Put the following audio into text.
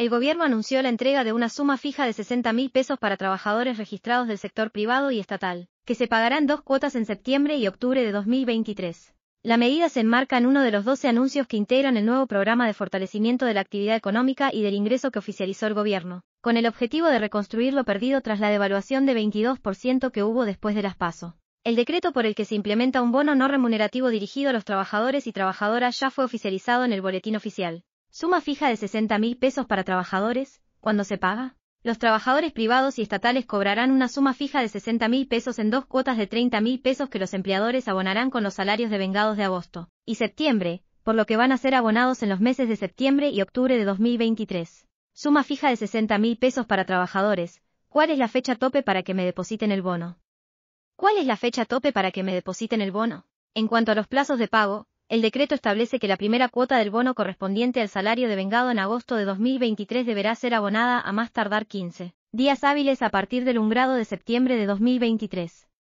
el gobierno anunció la entrega de una suma fija de 60 mil pesos para trabajadores registrados del sector privado y estatal, que se pagarán dos cuotas en septiembre y octubre de 2023. La medida se enmarca en uno de los 12 anuncios que integran el nuevo programa de fortalecimiento de la actividad económica y del ingreso que oficializó el gobierno, con el objetivo de reconstruir lo perdido tras la devaluación de 22% que hubo después de las PASO. El decreto por el que se implementa un bono no remunerativo dirigido a los trabajadores y trabajadoras ya fue oficializado en el Boletín Oficial. Suma fija de 60 mil pesos para trabajadores, cuando se paga. Los trabajadores privados y estatales cobrarán una suma fija de 60 mil pesos en dos cuotas de 30 mil pesos que los empleadores abonarán con los salarios de vengados de agosto y septiembre, por lo que van a ser abonados en los meses de septiembre y octubre de 2023. Suma fija de 60 mil pesos para trabajadores. ¿Cuál es la fecha tope para que me depositen el bono? ¿Cuál es la fecha tope para que me depositen el bono? En cuanto a los plazos de pago, el decreto establece que la primera cuota del bono correspondiente al salario de vengado en agosto de 2023 deberá ser abonada a más tardar 15 días hábiles a partir del 1 de septiembre de 2023.